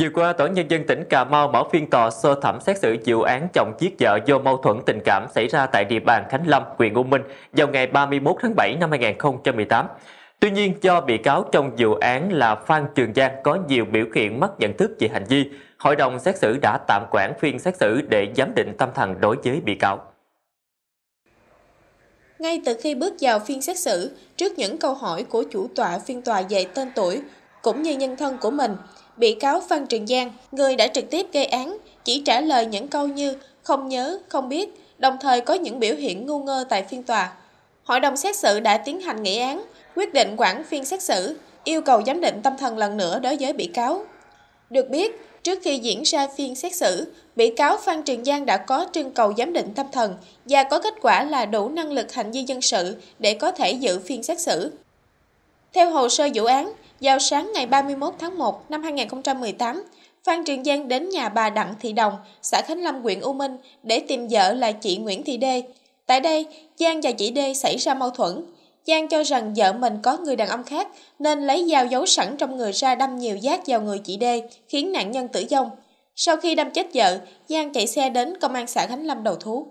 Vừa qua, Tòa Nhân dân tỉnh Cà Mau mở phiên tòa sơ thẩm xét xử vụ án chồng giết vợ do mâu thuẫn tình cảm xảy ra tại địa bàn Khánh Lâm, huyện U Minh vào ngày 31 tháng 7 năm 2018. Tuy nhiên, do bị cáo trong vụ án là Phan Trường Giang có nhiều biểu hiện mất nhận thức về hành vi, hội đồng xét xử đã tạm quản phiên xét xử để giám định tâm thần đối với bị cáo. Ngay từ khi bước vào phiên xét xử, trước những câu hỏi của chủ tọa phiên tòa về tên tuổi cũng như nhân thân của mình, bị cáo Phan Trường Giang, người đã trực tiếp gây án, chỉ trả lời những câu như không nhớ, không biết, đồng thời có những biểu hiện ngu ngơ tại phiên tòa. Hội đồng xét xử đã tiến hành nghị án, quyết định quản phiên xét xử, yêu cầu giám định tâm thần lần nữa đối với bị cáo. Được biết, trước khi diễn ra phiên xét xử, bị cáo Phan Trường Giang đã có trưng cầu giám định tâm thần và có kết quả là đủ năng lực hành vi dân sự để có thể dự phiên xét xử. Theo hồ sơ vụ án, vào sáng ngày 31 tháng 1 năm 2018, Phan Trường Giang đến nhà bà Đặng Thị Đồng, xã Khánh Lâm, huyện U Minh để tìm vợ là chị Nguyễn Thị Đê. Tại đây, Giang và chị Đê xảy ra mâu thuẫn. Giang cho rằng vợ mình có người đàn ông khác nên lấy dao giấu sẵn trong người ra đâm nhiều giác vào người chị Đê, khiến nạn nhân tử vong. Sau khi đâm chết vợ, Giang chạy xe đến công an xã Khánh Lâm đầu thú.